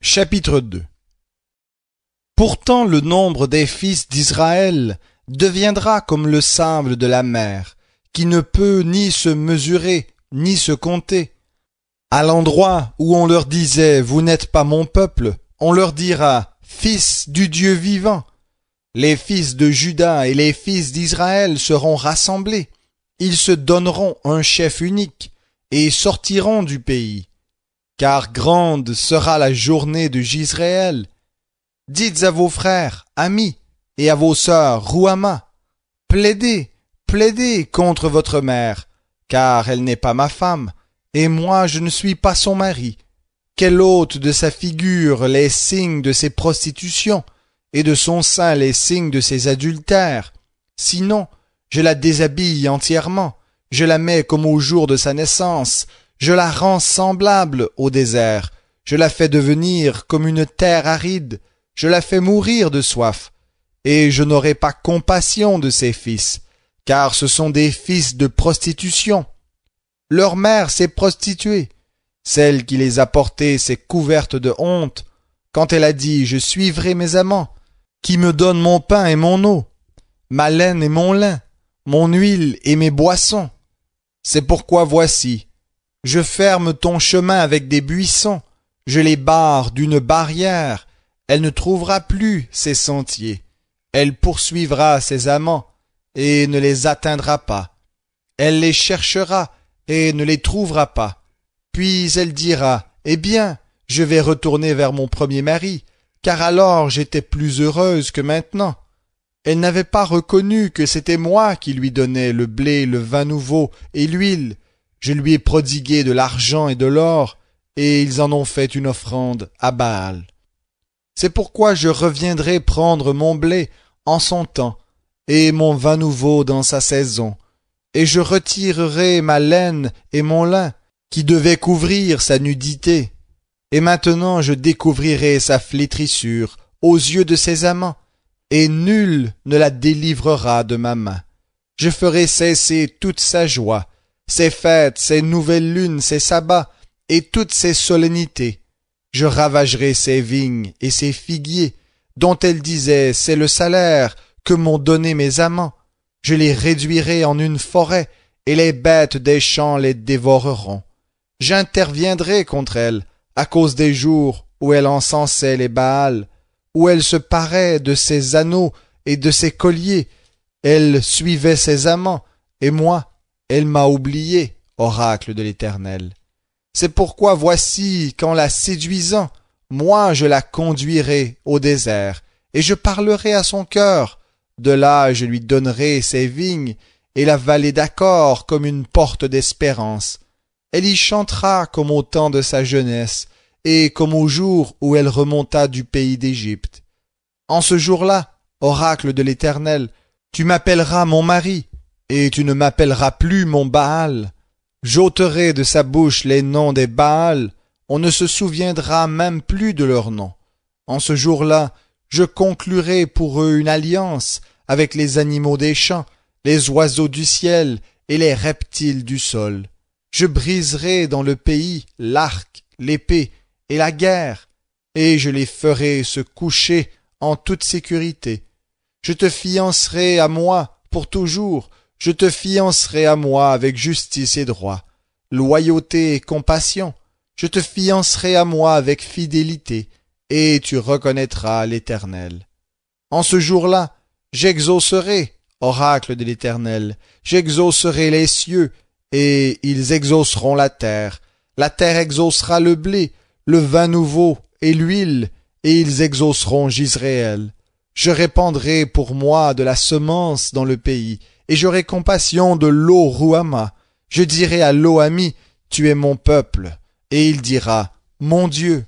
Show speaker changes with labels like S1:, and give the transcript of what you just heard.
S1: chapitre 2 Pourtant le nombre des fils d'Israël deviendra comme le sable de la mer, qui ne peut ni se mesurer, ni se compter. À l'endroit où on leur disait Vous n'êtes pas mon peuple, on leur dira Fils du Dieu vivant. Les fils de Judas et les fils d'Israël seront rassemblés. Ils se donneront un chef unique et sortiront du pays car grande sera la journée de Jisraël. Dites à vos frères, amis, et à vos sœurs, Rouama, plaidez, plaidez contre votre mère, car elle n'est pas ma femme, et moi je ne suis pas son mari. Quelle ôte de sa figure les signes de ses prostitutions, et de son sein les signes de ses adultères. Sinon, je la déshabille entièrement, je la mets comme au jour de sa naissance, je la rends semblable au désert, je la fais devenir comme une terre aride, je la fais mourir de soif, et je n'aurai pas compassion de ses fils, car ce sont des fils de prostitution. Leur mère s'est prostituée, celle qui les a portés s'est couverte de honte, quand elle a dit Je suivrai mes amants, qui me donnent mon pain et mon eau, ma laine et mon lin, mon huile et mes boissons. C'est pourquoi voici, je ferme ton chemin avec des buissons, je les barre d'une barrière, elle ne trouvera plus ses sentiers, elle poursuivra ses amants, et ne les atteindra pas. Elle les cherchera, et ne les trouvera pas. Puis elle dira, Eh bien, je vais retourner vers mon premier mari, car alors j'étais plus heureuse que maintenant. Elle n'avait pas reconnu que c'était moi qui lui donnais le blé, le vin nouveau et l'huile, je lui ai prodigué de l'argent et de l'or, et ils en ont fait une offrande à Baal. C'est pourquoi je reviendrai prendre mon blé en son temps, et mon vin nouveau dans sa saison, et je retirerai ma laine et mon lin, qui devaient couvrir sa nudité. Et maintenant je découvrirai sa flétrissure aux yeux de ses amants, et nul ne la délivrera de ma main. Je ferai cesser toute sa joie, ces fêtes, ces nouvelles lunes, ces sabbats, et toutes ces solennités. Je ravagerai ses vignes et ses figuiers, dont elle disait C'est le salaire que m'ont donné mes amants. Je les réduirai en une forêt, et les bêtes des champs les dévoreront. J'interviendrai contre elle, à cause des jours où elle encensait les Baals, où elle se parait de ses anneaux et de ses colliers, elle suivait ses amants, et moi elle m'a oublié, oracle de l'Éternel. C'est pourquoi voici qu'en la séduisant, moi je la conduirai au désert, et je parlerai à son cœur. De là je lui donnerai ses vignes et la vallée d'accord comme une porte d'espérance. Elle y chantera comme au temps de sa jeunesse, et comme au jour où elle remonta du pays d'Égypte. En ce jour-là, oracle de l'Éternel, tu m'appelleras mon mari, et tu ne m'appelleras plus mon Baal. J'ôterai de sa bouche les noms des Baals, on ne se souviendra même plus de leurs noms. En ce jour-là, je conclurai pour eux une alliance avec les animaux des champs, les oiseaux du ciel et les reptiles du sol. Je briserai dans le pays l'arc, l'épée et la guerre, et je les ferai se coucher en toute sécurité. Je te fiancerai à moi pour toujours, je te fiancerai à moi avec justice et droit, loyauté et compassion. Je te fiancerai à moi avec fidélité, et tu reconnaîtras l'Éternel. En ce jour-là, j'exaucerai, oracle de l'Éternel, j'exaucerai les cieux, et ils exauceront la terre. La terre exaucera le blé, le vin nouveau et l'huile, et ils exauceront Jisraël. Je répandrai pour moi de la semence dans le pays, et j'aurai compassion de l'eau Je dirai à Loami tu es mon peuple, et il dira, mon Dieu.